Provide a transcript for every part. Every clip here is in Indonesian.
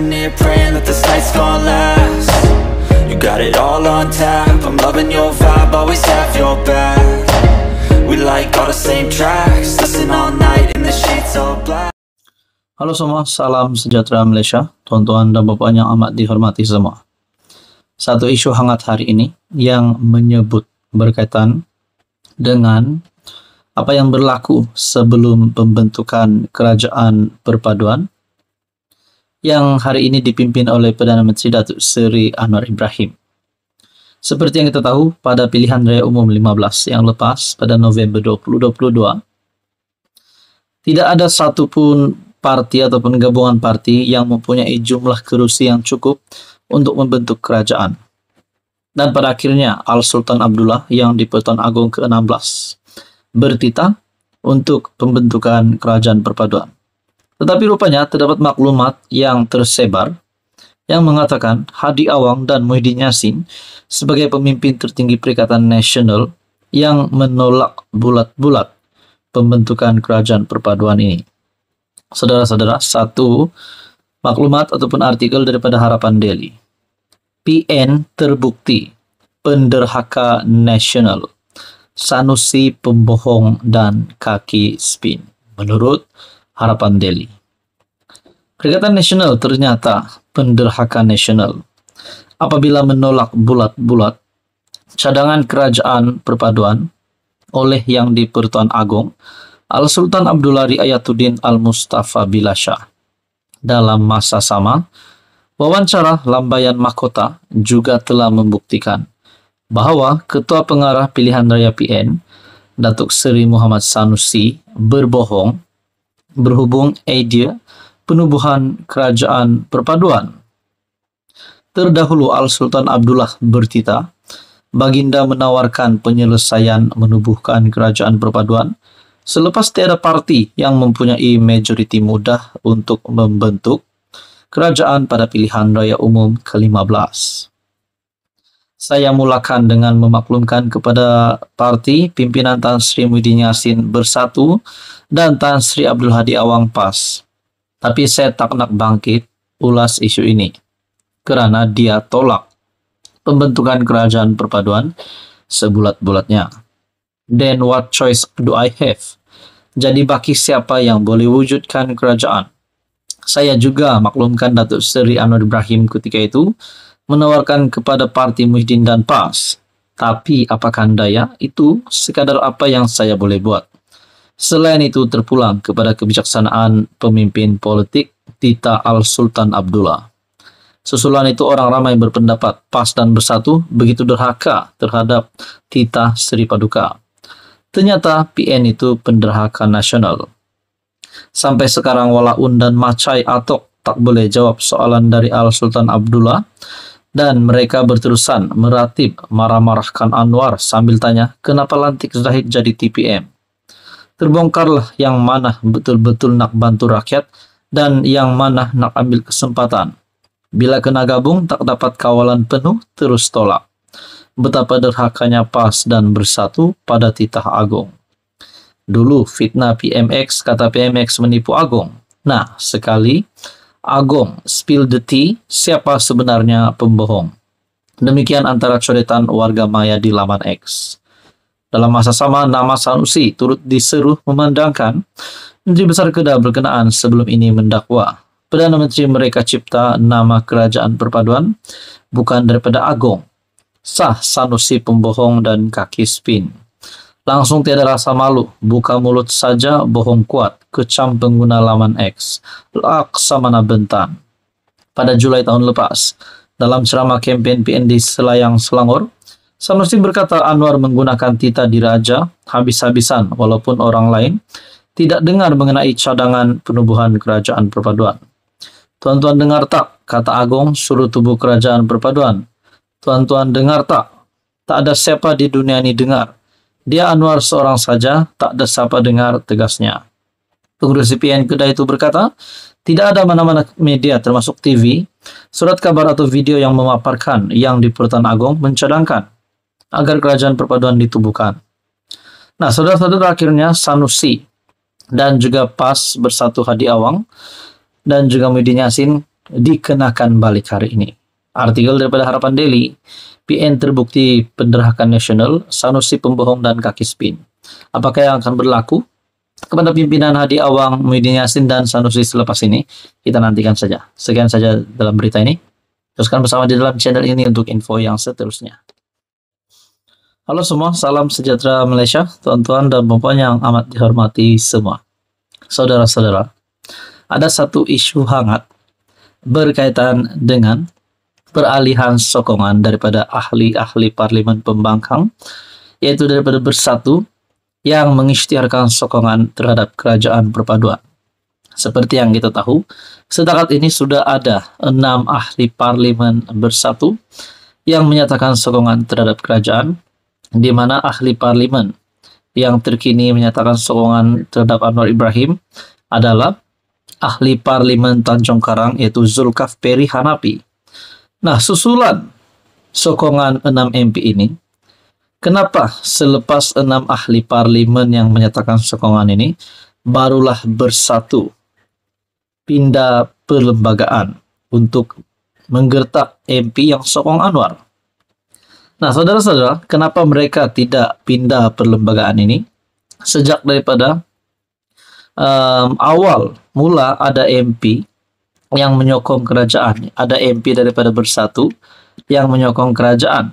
sitting here praying that this night's gonna last You got it all on tap, I'm loving your vibe, always have your back We like all the same tracks, listen all night in the sheets all black Halo semua, salam sejahtera Malaysia, tuan-tuan dan bapak yang amat dihormati semua. Satu isu hangat hari ini yang menyebut berkaitan dengan apa yang berlaku sebelum pembentukan kerajaan perpaduan yang hari ini dipimpin oleh Perdana Menteri Datuk Seri Anwar Ibrahim. Seperti yang kita tahu, pada pilihan raya umum 15 yang lepas pada November 2022, tidak ada satupun parti ataupun gabungan parti yang mempunyai jumlah kerusi yang cukup untuk membentuk kerajaan. Dan pada akhirnya, Al-Sultan Abdullah yang di-Pertuan Agong ke-16 bertitah untuk pembentukan kerajaan perpaduan. Tetapi rupanya terdapat maklumat yang tersebar yang mengatakan Hadi Awang dan Muhyiddin Yassin sebagai pemimpin tertinggi Perikatan Nasional yang menolak bulat-bulat pembentukan kerajaan perpaduan ini. Saudara-saudara, satu maklumat ataupun artikel daripada Harapan Daily. PN terbukti penderhaka nasional, Sanusi pembohong dan kaki spin. Menurut harapan Delhi. Perikatan Nasional ternyata penderhaka nasional. Apabila menolak bulat-bulat cadangan kerajaan perpaduan oleh yang di Pertuan Agong, Al-Sultan Abdullah Riayatuddin Al-Mustafa Shah Dalam masa sama, wawancara Lambayan Mahkota juga telah membuktikan bahwa Ketua Pengarah Pilihan Raya PN, Datuk Seri Muhammad Sanusi, berbohong berhubung idea penubuhan kerajaan perpaduan. Terdahulu Al-Sultan Abdullah bertita, Baginda menawarkan penyelesaian menubuhkan kerajaan perpaduan selepas tiada parti yang mempunyai majoriti mudah untuk membentuk kerajaan pada pilihan raya umum ke-15. saya mulakan dengan memaklumkan kepada parti pimpinan Tan Sri Muhyiddin Yassin bersatu dan Tan Sri Abdul Hadi Awang pas. Tapi saya tak nak bangkit ulas isu ini kerana dia tolak pembentukan kerajaan perpaduan sebulat-bulatnya. Then what choice do I have? Jadi bagi siapa yang boleh wujudkan kerajaan? Saya juga maklumkan Datuk Seri Anwar Ibrahim ketika itu menawarkan kepada parti Muhyiddin dan PAS. Tapi apakah daya itu sekadar apa yang saya boleh buat. Selain itu terpulang kepada kebijaksanaan pemimpin politik Tita Al-Sultan Abdullah. Susulan itu orang ramai berpendapat PAS dan bersatu begitu derhaka terhadap Tita Sri Paduka. Ternyata PN itu penderhaka nasional. Sampai sekarang Walaun dan Macai Atok tak boleh jawab soalan dari Al-Sultan Abdullah dan mereka berterusan meratib marah-marahkan Anwar sambil tanya, kenapa lantik Zahid jadi TPM? Terbongkarlah yang mana betul-betul nak bantu rakyat dan yang mana nak ambil kesempatan. Bila kena gabung tak dapat kawalan penuh terus tolak. Betapa derhakanya PAS dan bersatu pada titah agung. Dulu fitnah PMX kata PMX menipu agung. Nah, sekali Agong, spill the tea, siapa sebenarnya pembohong. Demikian antara coretan warga maya di laman X. Dalam masa sama, nama Sanusi turut diseruh memandangkan Menteri Besar Kedah berkenaan sebelum ini mendakwa. Perdana Menteri mereka cipta nama kerajaan perpaduan bukan daripada Agong. Sah Sanusi pembohong dan kaki spin. Langsung tiada rasa malu, buka mulut saja bohong kuat, kecam pengguna laman X. mana bentan. Pada Julai tahun lepas, dalam ceramah kampanye PN di Selayang Selangor, Sanusi berkata Anwar menggunakan tita diraja habis-habisan walaupun orang lain tidak dengar mengenai cadangan penubuhan kerajaan perpaduan. Tuan-tuan dengar tak? Kata Agong suruh tubuh kerajaan perpaduan. Tuan-tuan dengar tak? Tak ada siapa di dunia ini dengar. Dia Anwar seorang saja, tak ada siapa dengar tegasnya. Pengurus CPN kedai itu berkata, tidak ada mana-mana media termasuk TV, surat kabar atau video yang memaparkan yang di Pertan Agung mencadangkan agar kerajaan perpaduan ditubuhkan. Nah, saudara-saudara akhirnya Sanusi dan juga PAS bersatu Hadi Awang dan juga Muhyiddin Yasin dikenakan balik hari ini. Artikel daripada Harapan Daily PN terbukti penderhakan nasional, Sanusi pembohong dan kaki spin. Apakah yang akan berlaku kepada pimpinan Hadi Awang, Muhyiddin Yassin dan Sanusi selepas ini? Kita nantikan saja. Sekian saja dalam berita ini. Teruskan bersama di dalam channel ini untuk info yang seterusnya. Halo semua, salam sejahtera Malaysia, tuan-tuan dan perempuan yang amat dihormati semua. Saudara-saudara, ada satu isu hangat berkaitan dengan peralihan sokongan daripada ahli-ahli parlimen pembangkang, yaitu daripada bersatu yang mengisytiharkan sokongan terhadap kerajaan perpaduan. Seperti yang kita tahu, setakat ini sudah ada enam ahli parlimen bersatu yang menyatakan sokongan terhadap kerajaan, di mana ahli parlimen yang terkini menyatakan sokongan terhadap Anwar Ibrahim adalah ahli parlimen Tanjung Karang yaitu Zulkaf Peri Hanapi, Nah, susulan sokongan 6 MP ini, kenapa selepas 6 ahli parlimen yang menyatakan sokongan ini, barulah bersatu pindah perlembagaan untuk menggertak MP yang sokong Anwar. Nah, saudara-saudara, kenapa mereka tidak pindah perlembagaan ini? Sejak daripada um, awal mula ada MP yang menyokong kerajaan. Ada MP daripada Bersatu yang menyokong kerajaan.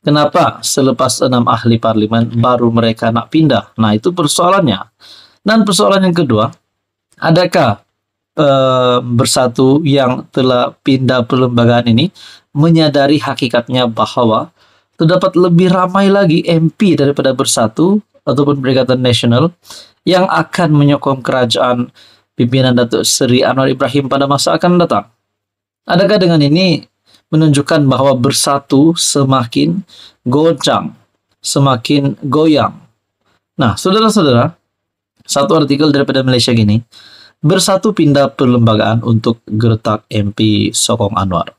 Kenapa selepas enam ahli parlimen baru mereka nak pindah? Nah, itu persoalannya. Dan persoalan yang kedua, adakah e, Bersatu yang telah pindah perlembagaan ini menyadari hakikatnya bahwa terdapat lebih ramai lagi MP daripada Bersatu ataupun Perikatan Nasional yang akan menyokong kerajaan pimpinan Datuk Seri Anwar Ibrahim pada masa akan datang. Adakah dengan ini menunjukkan bahwa bersatu semakin goncang, semakin goyang? Nah, saudara-saudara, satu artikel daripada Malaysia gini, bersatu pindah perlembagaan untuk gertak MP Sokong Anwar.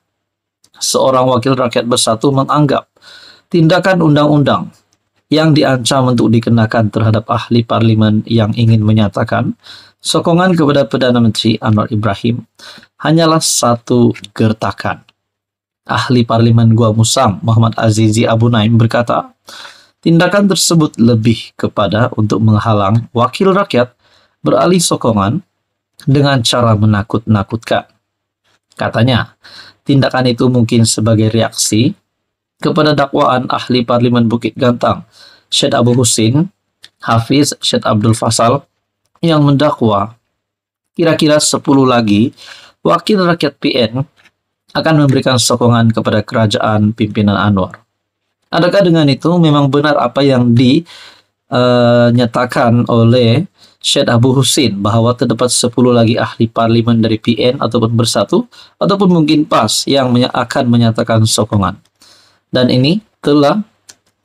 Seorang wakil rakyat bersatu menganggap tindakan undang-undang yang diancam untuk dikenakan terhadap ahli parlimen yang ingin menyatakan sokongan kepada Perdana Menteri Anwar Ibrahim hanyalah satu gertakan. Ahli parlimen Gua Musang Muhammad Azizi Abu Naim berkata, tindakan tersebut lebih kepada untuk menghalang wakil rakyat beralih sokongan dengan cara menakut-nakutkan. Katanya, tindakan itu mungkin sebagai reaksi kepada dakwaan ahli parlimen Bukit Gantang, Syed Abu Husin, Hafiz Syed Abdul Fasal, yang mendakwa kira-kira 10 lagi wakil rakyat PN akan memberikan sokongan kepada kerajaan pimpinan Anwar. Adakah dengan itu memang benar apa yang dinyatakan eh, uh, oleh Syed Abu Husin bahwa terdapat 10 lagi ahli parlimen dari PN ataupun bersatu ataupun mungkin PAS yang akan menyatakan sokongan? dan ini telah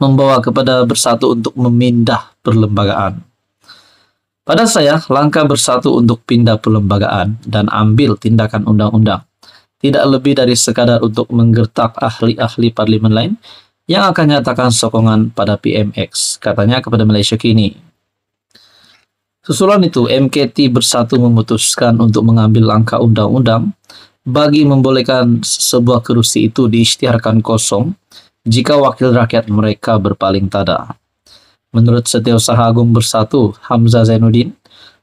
membawa kepada bersatu untuk memindah perlembagaan. Pada saya, langkah bersatu untuk pindah perlembagaan dan ambil tindakan undang-undang tidak lebih dari sekadar untuk menggertak ahli-ahli parlimen lain yang akan nyatakan sokongan pada PMX, katanya kepada Malaysia kini. Susulan itu, MKT bersatu memutuskan untuk mengambil langkah undang-undang bagi membolehkan sebuah kerusi itu diistiharkan kosong jika wakil rakyat mereka berpaling tada. Menurut Setiausaha Agung Bersatu, Hamzah Zainuddin,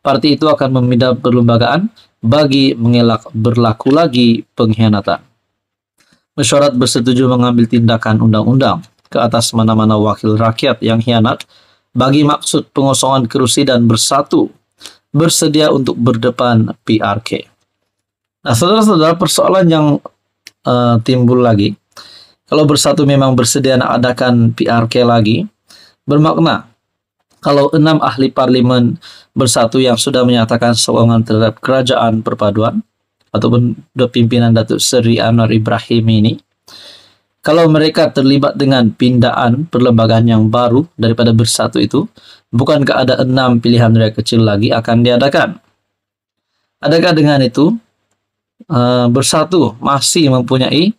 parti itu akan memindah perlembagaan bagi mengelak berlaku lagi pengkhianatan. Mesyuarat bersetuju mengambil tindakan undang-undang ke atas mana-mana wakil rakyat yang hianat bagi maksud pengosongan kerusi dan bersatu bersedia untuk berdepan PRK. Nah, saudara-saudara, persoalan yang uh, timbul lagi, kalau bersatu memang bersedia adakan PRK lagi, bermakna kalau enam ahli parlimen bersatu yang sudah menyatakan sokongan terhadap kerajaan perpaduan ataupun pimpinan Datuk Seri Anwar Ibrahim ini, kalau mereka terlibat dengan pindaan perlembagaan yang baru daripada bersatu itu, bukankah ada enam pilihan raya kecil lagi akan diadakan? Adakah dengan itu uh, bersatu masih mempunyai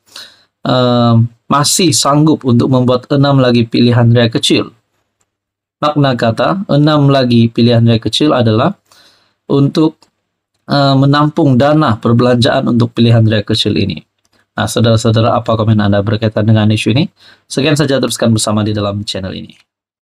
uh, masih sanggup untuk membuat enam lagi pilihan raya kecil. Makna kata enam lagi pilihan raya kecil adalah untuk uh, menampung dana perbelanjaan untuk pilihan raya kecil ini. Nah, saudara-saudara, apa komen Anda berkaitan dengan isu ini? Sekian saja teruskan bersama di dalam channel ini.